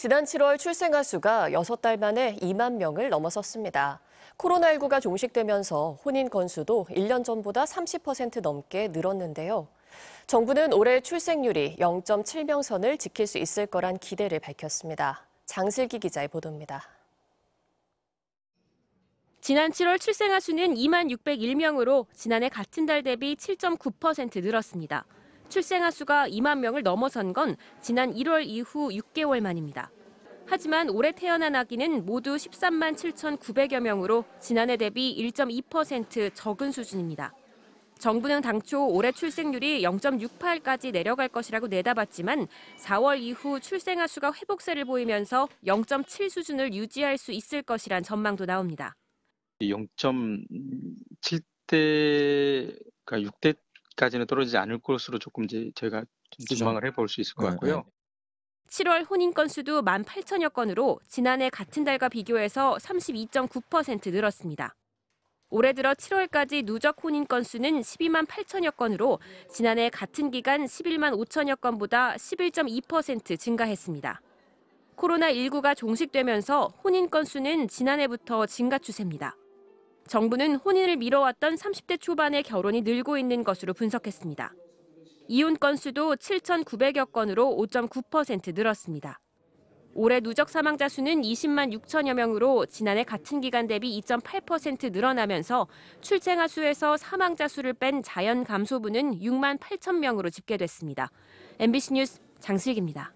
지난 7월 출생아 수가 6달 만에 2만 명을 넘어섰습니다. 코로나19가 종식되면서 혼인 건수도 1년 전보다 30% 넘게 늘었는데요. 정부는 올해 출생률이 0.7명 선을 지킬 수 있을 거란 기대를 밝혔습니다. 장슬기 기자의 보도입니다. 지난 7월 출생아 수는 2만 601명으로 지난해 같은 달 대비 7.9% 늘었습니다. 출생아 수가 2만 명을 넘어선 건 지난 1월 이후 6개월 만입니다. 하지만 올해 태어난 아기는 모두 13만 7,900여 명으로 지난해 대비 1.2% 적은 수준입니다. 정부는 당초 올해 출생률이 0.68까지 내려갈 것이라고 내다봤지만 4월 이후 출생아 수가 회복세를 보이면서 0.7 수준을 유지할 수 있을 것이란 전망도 나옵니다. 0.7대가 6대 까지는 떨어지지 않을 것으로 조금 이제 저희가 좀 전망을 해 볼 수 있을 것 네, 같고요. 7월 혼인 건수도 18,000여 건으로 지난해 같은 달과 비교해서 32.9% 늘었습니다. 올해 들어 7월까지 누적 혼인 건수는 12만 8천여 건으로 지난해 같은 기간 11만 5천여 건보다 11.2% 증가했습니다. 코로나19가 종식되면서 혼인 건수는 지난해부터 증가 추세입니다. 정부는 혼인을 미뤄왔던 30대 초반의 결혼이 늘고 있는 것으로 분석했습니다. 이혼 건수도 7,900여 건으로 5.9% 늘었습니다. 올해 누적 사망자 수는 20만 6천여 명으로 지난해 같은 기간 대비 2.8% 늘어나면서 출생아 수에서 사망자 수를 뺀 자연 감소분은 6만 8천 명으로 집계됐습니다. MBC 뉴스 장슬기입니다.